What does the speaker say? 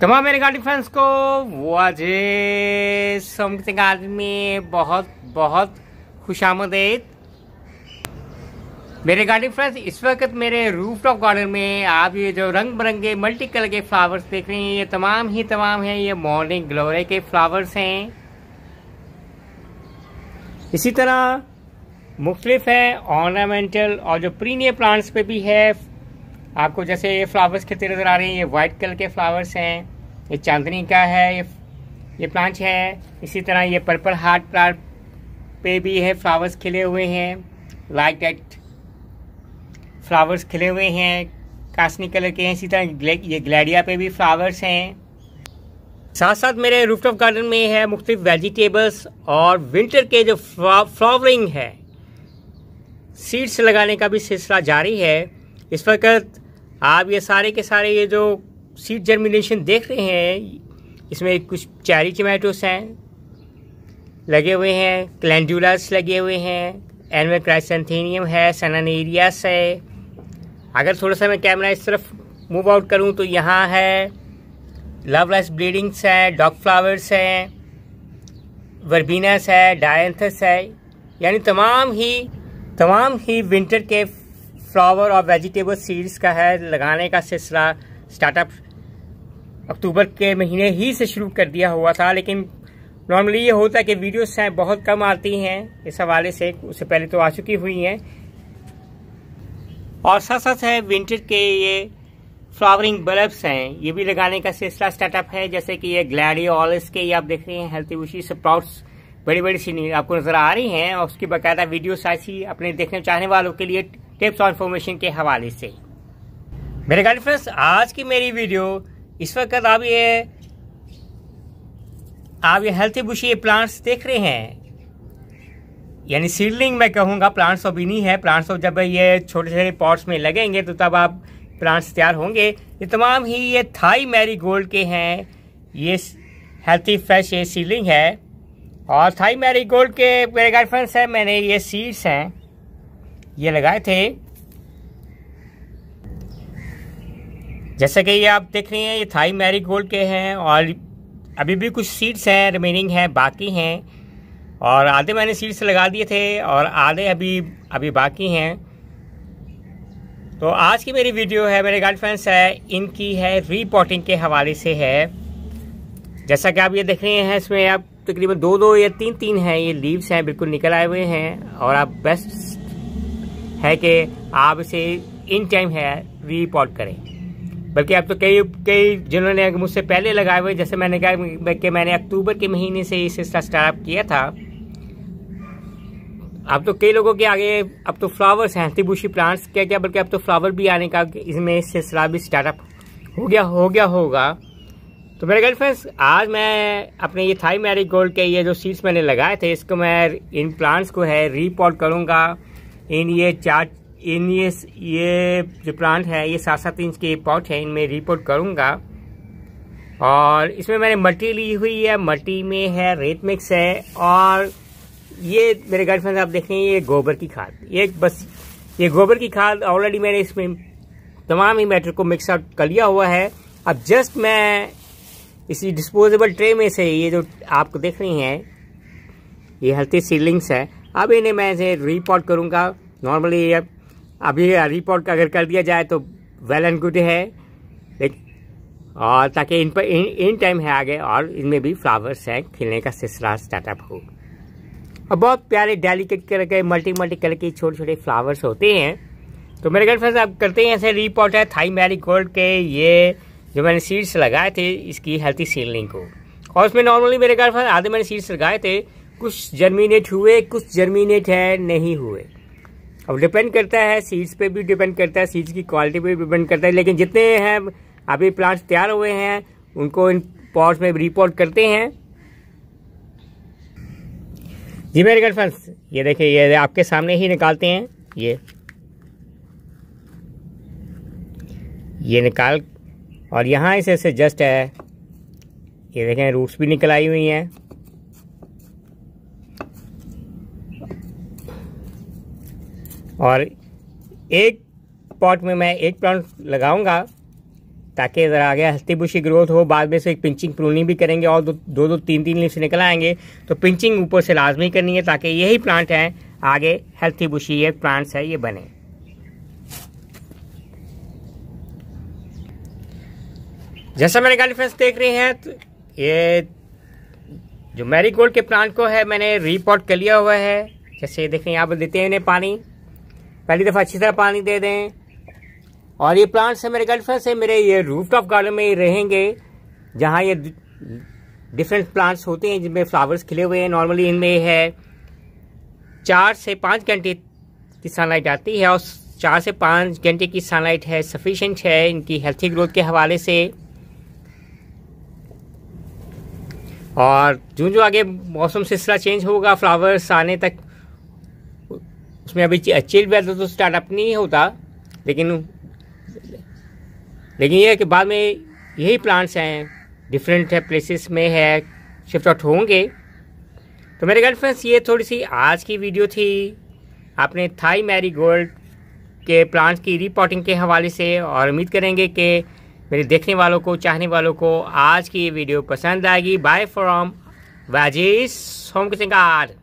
तमाम मेरे गार्डिक को वाजे समृति गार्डन में बहुत बहुत खुश मेरे गार्डन फ्रेंड्स इस वक्त मेरे रूफ टॉप गार्डन में आप ये जो रंग बिरंगे मल्टी कलर के फ्लावर्स देख रहे हैं ये तमाम ही तमाम हैं ये मॉर्निंग ग्लोरे के फ्लावर्स हैं इसी तरह मुख्तलिफ है ऑर्नामेंटल और जो प्रीमियम प्लांट्स पे भी है आपको जैसे ये फ्लावर्स खिलते नजर आ रहे हैं ये वाइट कलर के फ्लावर्स हैं ये चांदनी का है ये ये प्लांट है इसी तरह ये पर्पल हार्ट प्लांट पे भी है फ्लावर्स खिले हुए हैं लाइट एक्ट फ्लावर्स खिले हुए हैं कासनी कलर के हैं इसी तरह ये ग्लैडिया पे भी फ्लावर्स हैं साथ साथ मेरे रूफटॉप गार्डन में है मुख्त वेजिटेबल्स और विंटर के जो फ्लावरिंग है सीड्स लगाने का भी सिलसिला जारी है इस वक्त आप ये सारे के सारे ये जो सीड जर्मिनेशन देख रहे हैं इसमें कुछ चैरी टमेटोस हैं लगे हुए हैं क्लैंडुलस लगे हुए हैं एनवे क्राइसेंथीनियम है सनानेरियास है अगर थोड़ा सा मैं कैमरा इस तरफ मूव आउट करूं तो यहाँ है लव लाइस ब्लीडिंग्स है डॉग फ्लावर्स हैं वर्बीनास है डायंथस है यानी तमाम ही तमाम ही विंटर के फ्लावर और वेजिटेबल सीड्स का है लगाने का सिलसिला स्टार्टअप अक्टूबर के महीने ही से शुरू कर दिया हुआ था लेकिन नॉर्मली ये होता है कि वीडियोस हैं बहुत कम आती हैं इस हवाले से उससे पहले तो आ चुकी हुई हैं और साथ साथ है विंटर के ये फ्लावरिंग बल्ब्स हैं ये भी लगाने का सिलसिला स्टार्टअप है जैसे कि ये ग्लैडियोलस के ये आप देख रहे हैं हेल्थी उशी स्प्राउट्स बड़ी बड़ी सी आपको नज़र आ रही हैं और उसकी बाकायदा वीडियोस ऐसी अपने देखने चाहने वालों के लिए टिप्स और इन्फॉर्मेशन के हवाले से मेरे गाड़ी फ्रेंड्स आज की मेरी वीडियो इस वक्त आप ये आप ये हेल्थी बुशी ये प्लांट्स देख रहे हैं यानी सीडलिंग मैं कहूँगा प्लांट्स ऑफ इन्हीं है प्लांट्स ऑफ जब ये छोटे छोटे पॉट्स में लगेंगे तो तब आप प्लांट्स तैयार होंगे ये तमाम ही ये थाई मैरी गोल्ड के हैं ये हेल्थी फ्रेश ये सीलिंग है और थाई मैरी गोल्ड के मेरे गार्ड फ्रेंड्स हैं मैंने ये सीड्स हैं ये लगाए थे जैसे कि ये आप देख रहे हैं ये थाई मैरी गोल्ड के हैं और अभी भी कुछ सीड्स हैं रिमेनिंग हैं बाकी हैं और आधे मैंने सीड्स लगा दिए थे और आधे अभी अभी बाकी हैं तो आज की मेरी वीडियो है मेरे गर्लफ्रेंड्स है इनकी है रिपोर्टिंग के हवाले से है जैसा कि आप ये देख रहे हैं इसमें आप तकरीबन दो दो या तीन तीन हैं ये लीव्स हैं बिल्कुल निकल आए हुए हैं और आप बेस्ट है कि आप इसे इन टाइम है रिपोर्ट करें बल्कि अब तो कई कई जिन्होंने मुझसे पहले लगाए हुए जैसे मैंने कहा कि मैंने अक्टूबर के महीने से इसे स्टार्टअप किया था अब तो कई लोगों के आगे अब तो फ्लावर्स हैं तिबूशी प्लांट्स क्या क्या बल्कि अब तो फ्लावर भी आने का इसमें सिलसिला भी स्टार्टअप हो गया हो गया होगा तो मेरे गर्लफ्रेंड्स आज मैं अपने ये थाई मैरी गोल्ड के ये जो सीड्स मैंने लगाए थे इसको मैं इन प्लांट्स को है रिपोर्ट करूँगा इन ये चार इन ये ये जो प्लांट है ये सात सात इंच के पॉट है इनमें रिपोर्ट करूँगा और इसमें मैंने मट्टी ली हुई है मट्टी में है रेत मिक्स है और ये मेरे घर फ्रेंड आप देखें ये गोबर की खाद ये बस ये गोबर की खाद ऑलरेडी मैंने इसमें तमाम ही मैटर को मिक्सअप कर लिया हुआ है अब जस्ट मैं इसी डिस्पोजेबल ट्रे में से ये जो आपको देख रही हैं ये हेल्थी सीलिंग्स है अब इन्हें मैं इसे रिपोर्ट करूँगा नॉर्मली अब अभी रिपोर्ट अगर कर दिया जाए तो वेल एंड गुड है और ताकि इन पर इन इन टाइम है आगे और इनमें भी फ्लावर्स हैं खिलने का सिलसिला स्टार्टअप हो और बहुत प्यारे डेलीकेट कलर के मल्टी मल्टी कलर के छोटे छोटे फ्लावर्स होते हैं तो मेरे घर फ्रेंड्स आप करते हैं ऐसे रिपोर्ट है थाई मैरी गोल्ड के ये जो मैंने सीड्स लगाए थे इसकी हेल्थी सीलिंग को और उसमें नॉर्मली मेरे घर फ्रेंड आधे मैंने सीड्स लगाए थे कुछ जर्मिनेट हुए कुछ जर्मिनेट है नहीं हुए अब डिपेंड करता है सीड्स पे भी डिपेंड करता है सीड्स की क्वालिटी पे भी डिपेंड करता है लेकिन जितने हैं अभी प्लांट्स तैयार हुए हैं उनको इन पॉट्स में रिपोर्ट करते हैं जी मेरे गर्ल फ्रेंड्स ये देखिए ये आपके सामने ही निकालते हैं ये ये निकाल और यहाँ इसे जस्ट है ये देखें रूट्स भी निकल आई हुई हैं और एक पॉट में मैं एक प्लांट लगाऊंगा ताकि ज़रा आगे हस्ती बुशी ग्रोथ हो बाद में से एक पिंचिंग प्रूनिंग भी करेंगे और दो दो, दो तीन तीन लीव्स निकल आएंगे तो पिंचिंग ऊपर से लाजमी करनी है ताकि यही प्लांट हैं आगे हेल्थी बुशी ये प्लांट्स है ये बने जैसा मैंने गाड़ी फ्रेंड्स देख रही हैं तो ये जो मैरीगोल्ड के प्लांट को है मैंने रीपॉट कर लिया हुआ है जैसे देखें यहाँ पर देते हैं इन्हें पानी पहली दफ़ा अच्छी तरह पानी दे दें और ये प्लांट्स है मेरे गर्लफ्रेंड से मेरे ये रूफ टॉप गार्डन में ही रहेंगे जहाँ ये डिफरेंट प्लांट्स होते हैं जिनमें फ्लावर्स खिले हुए हैं नॉर्मली इनमें है चार से पाँच घंटे की सनलाइट आती है और चार से पाँच घंटे की सनलाइट है सफिशेंट है इनकी हेल्थी ग्रोथ के हवाले से और जो जो आगे मौसम सिलसिला चेंज होगा फ्लावर्स आने तक उसमें अभी चेल बैल तो स्टार्टअप नहीं होता लेकिन लेकिन यह है कि बाद में यही प्लांट्स हैं डिफरेंट है प्लेसेस में है शिफ्ट आउट होंगे तो मेरे गर्ल फ्रेंड्स ये थोड़ी सी आज की वीडियो थी आपने थाई मैरी गोल्ड के प्लांट्स की रिपोर्टिंग के हवाले से और उम्मीद करेंगे कि मेरे देखने वालों को चाहने वालों को आज की ये वीडियो पसंद आएगी bye from Wajis home kitchen